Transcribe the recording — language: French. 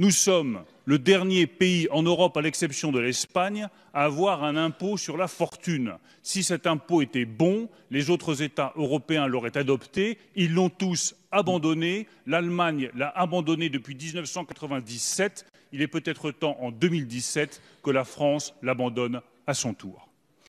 Nous sommes le dernier pays en Europe, à l'exception de l'Espagne, à avoir un impôt sur la fortune. Si cet impôt était bon, les autres États européens l'auraient adopté. Ils l'ont tous abandonné. L'Allemagne l'a abandonné depuis 1997. Il est peut-être temps, en 2017, que la France l'abandonne à son tour.